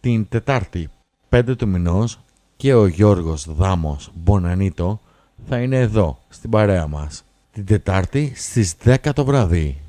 Την Τετάρτη 5 του μηνός και ο Γιώργος Δάμος Μπονανίτο θα είναι εδώ στην παρέα μας. Την Τετάρτη στις 10 το βράδυ.